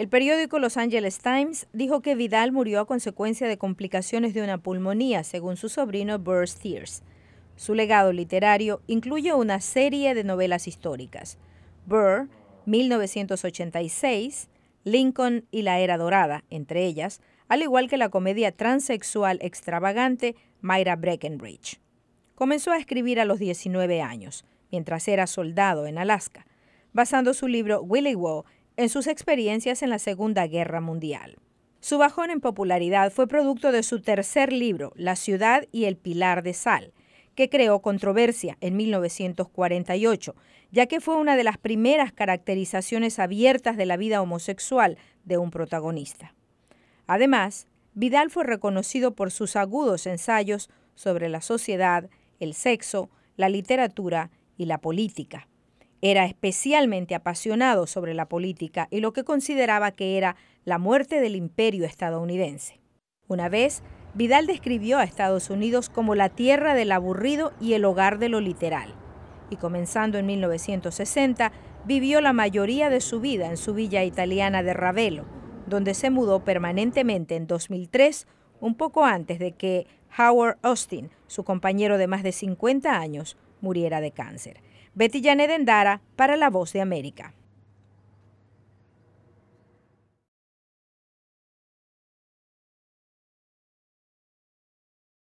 El periódico Los Angeles Times dijo que Vidal murió a consecuencia de complicaciones de una pulmonía, según su sobrino Burr Steers. Su legado literario incluye una serie de novelas históricas. Burr, 1986, Lincoln y la Era Dorada, entre ellas, al igual que la comedia transexual extravagante Myra Breckenridge. Comenzó a escribir a los 19 años, mientras era soldado en Alaska, basando su libro Willy Woe en sus experiencias en la Segunda Guerra Mundial. Su bajón en popularidad fue producto de su tercer libro, La ciudad y el pilar de sal, que creó controversia en 1948, ya que fue una de las primeras caracterizaciones abiertas de la vida homosexual de un protagonista. Además, Vidal fue reconocido por sus agudos ensayos sobre la sociedad, el sexo, la literatura y la política. Era especialmente apasionado sobre la política y lo que consideraba que era la muerte del imperio estadounidense. Una vez, Vidal describió a Estados Unidos como la tierra del aburrido y el hogar de lo literal. Y comenzando en 1960, vivió la mayoría de su vida en su villa italiana de Ravelo, donde se mudó permanentemente en 2003, un poco antes de que Howard Austin, su compañero de más de 50 años, muriera de cáncer. Betty Janet Endara para La Voz de América.